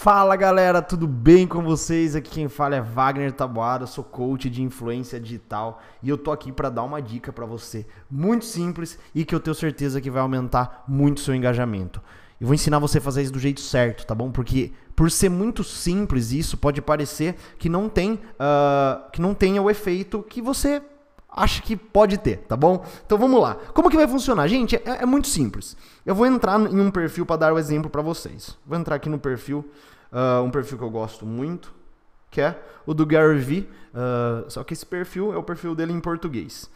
Fala galera, tudo bem com vocês? Aqui quem fala é Wagner Taboada, sou coach de influência digital e eu tô aqui para dar uma dica para você, muito simples e que eu tenho certeza que vai aumentar muito seu engajamento. Eu vou ensinar você a fazer isso do jeito certo, tá bom? Porque por ser muito simples isso, pode parecer que não tem, uh, que não tenha o efeito que você Acho que pode ter, tá bom? Então vamos lá. Como que vai funcionar? Gente, é, é muito simples. Eu vou entrar em um perfil para dar o um exemplo para vocês. Vou entrar aqui no perfil, uh, um perfil que eu gosto muito, que é o do Gary V. Uh, ah, só que esse perfil é o perfil dele em português.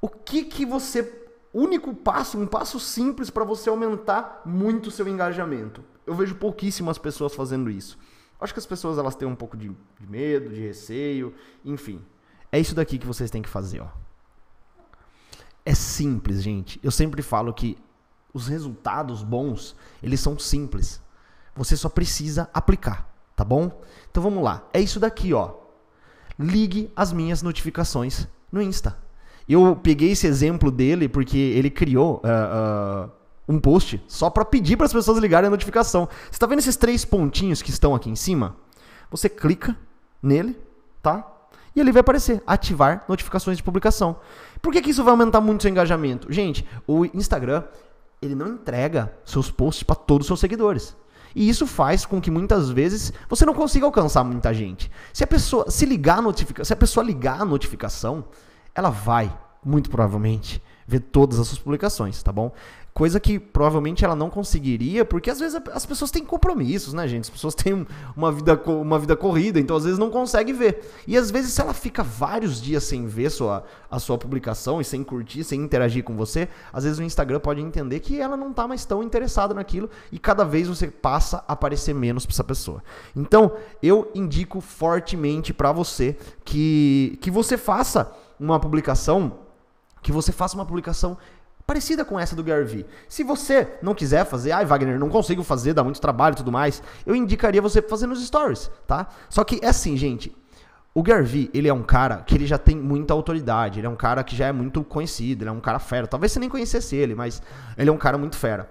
O que que você... Único passo, um passo simples para você aumentar muito o seu engajamento. Eu vejo pouquíssimas pessoas fazendo isso. Acho que as pessoas elas têm um pouco de, de medo, de receio, enfim. É isso daqui que vocês têm que fazer, ó. É simples, gente. Eu sempre falo que os resultados bons, eles são simples. Você só precisa aplicar, tá bom? Então vamos lá. É isso daqui, ó. Ligue as minhas notificações no Insta. Eu peguei esse exemplo dele porque ele criou uh, uh, um post só para pedir para as pessoas ligarem a notificação. Você está vendo esses três pontinhos que estão aqui em cima? Você clica nele, tá? e ali vai aparecer ativar notificações de publicação. Por que, que isso vai aumentar muito seu engajamento? Gente, o Instagram, ele não entrega seus posts para todos os seus seguidores. E isso faz com que muitas vezes você não consiga alcançar muita gente. Se a pessoa se ligar a notificação, se a pessoa ligar a notificação, ela vai, muito provavelmente, ver todas as suas publicações, tá bom? Coisa que provavelmente ela não conseguiria, porque às vezes as pessoas têm compromissos, né, gente? As pessoas têm uma vida, uma vida corrida, então às vezes não consegue ver. E às vezes, se ela fica vários dias sem ver sua, a sua publicação e sem curtir, sem interagir com você, às vezes o Instagram pode entender que ela não está mais tão interessada naquilo e cada vez você passa a aparecer menos para essa pessoa. Então, eu indico fortemente para você que, que você faça uma publicação que você faça uma publicação parecida com essa do Gary Vee. Se você não quiser fazer, ai Wagner, não consigo fazer, dá muito trabalho e tudo mais, eu indicaria você fazer nos stories, tá? Só que é assim, gente, o Garvey, ele é um cara que ele já tem muita autoridade, ele é um cara que já é muito conhecido, ele é um cara fera. Talvez você nem conhecesse ele, mas ele é um cara muito fera.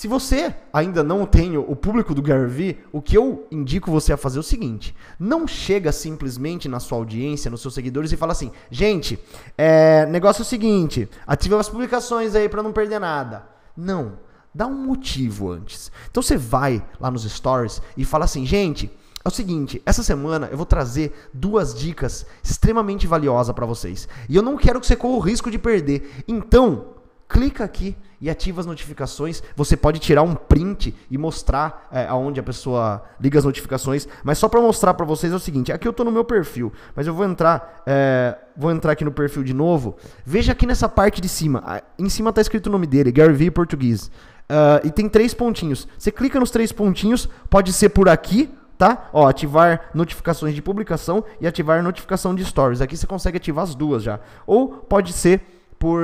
Se você ainda não tem o público do Gary Vee, o que eu indico você a fazer é o seguinte: não chega simplesmente na sua audiência, nos seus seguidores e fala assim, gente, é, negócio é o seguinte, ativa as publicações aí para não perder nada. Não, dá um motivo antes. Então você vai lá nos stories e fala assim, gente, é o seguinte, essa semana eu vou trazer duas dicas extremamente valiosas para vocês e eu não quero que você corra o risco de perder. Então clica aqui e ativa as notificações. Você pode tirar um print e mostrar é, aonde a pessoa liga as notificações. Mas só para mostrar para vocês é o seguinte: aqui eu estou no meu perfil, mas eu vou entrar, é, vou entrar aqui no perfil de novo. Veja aqui nessa parte de cima, em cima está escrito o nome dele, Gary V português, uh, e tem três pontinhos. Você clica nos três pontinhos, pode ser por aqui tá? Ó, ativar notificações de publicação e ativar notificação de stories. Aqui você consegue ativar as duas já. Ou pode ser por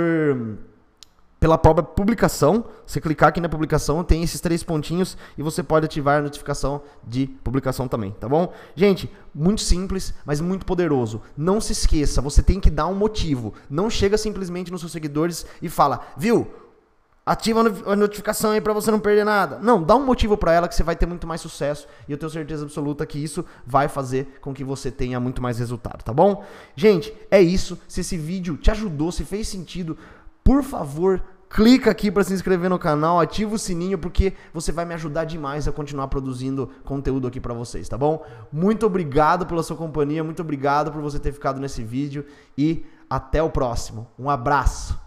pela própria publicação. Você clicar aqui na publicação, tem esses três pontinhos e você pode ativar a notificação de publicação também, tá bom? Gente, muito simples, mas muito poderoso. Não se esqueça, você tem que dar um motivo. Não chega simplesmente nos seus seguidores e fala, viu? Ativa a notificação aí para você não perder nada. Não, dá um motivo para ela que você vai ter muito mais sucesso e eu tenho certeza absoluta que isso vai fazer com que você tenha muito mais resultado, tá bom? Gente, é isso. Se esse vídeo te ajudou, se fez sentido, por favor, clica aqui para se inscrever no canal, ativa o sininho porque você vai me ajudar demais a continuar produzindo conteúdo aqui para vocês, tá bom? Muito obrigado pela sua companhia, muito obrigado por você ter ficado nesse vídeo e até o próximo. Um abraço.